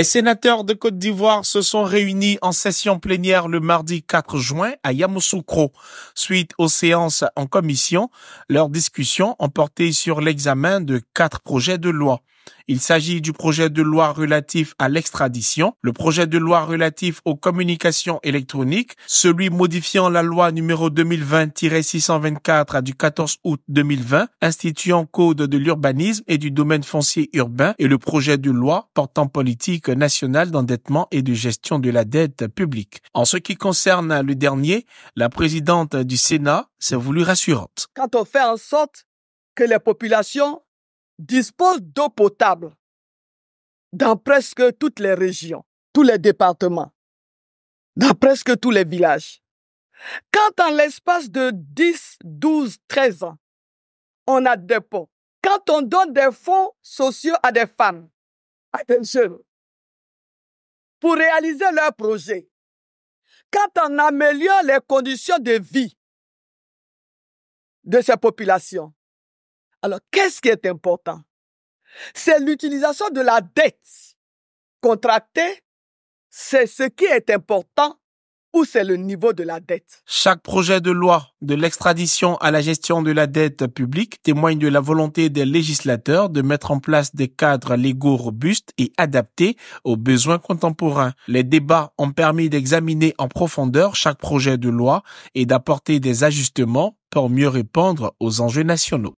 Les sénateurs de Côte d'Ivoire se sont réunis en session plénière le mardi 4 juin à Yamoussoukro. Suite aux séances en commission, leurs discussions ont porté sur l'examen de quatre projets de loi. Il s'agit du projet de loi relatif à l'extradition, le projet de loi relatif aux communications électroniques, celui modifiant la loi numéro 2020-624 du 14 août 2020, instituant code de l'urbanisme et du domaine foncier urbain et le projet de loi portant politique nationale d'endettement et de gestion de la dette publique. En ce qui concerne le dernier, la présidente du Sénat s'est voulue rassurante. Quand on fait en sorte que les populations dispose d'eau potable dans presque toutes les régions, tous les départements, dans presque tous les villages. Quand en l'espace de 10, 12, 13 ans, on a des pots, quand on donne des fonds sociaux à des femmes, à pour réaliser leurs projets, quand on améliore les conditions de vie de ces populations, alors, qu'est-ce qui est important C'est l'utilisation de la dette contractée. C'est ce qui est important ou c'est le niveau de la dette. Chaque projet de loi de l'extradition à la gestion de la dette publique témoigne de la volonté des législateurs de mettre en place des cadres légaux robustes et adaptés aux besoins contemporains. Les débats ont permis d'examiner en profondeur chaque projet de loi et d'apporter des ajustements pour mieux répondre aux enjeux nationaux.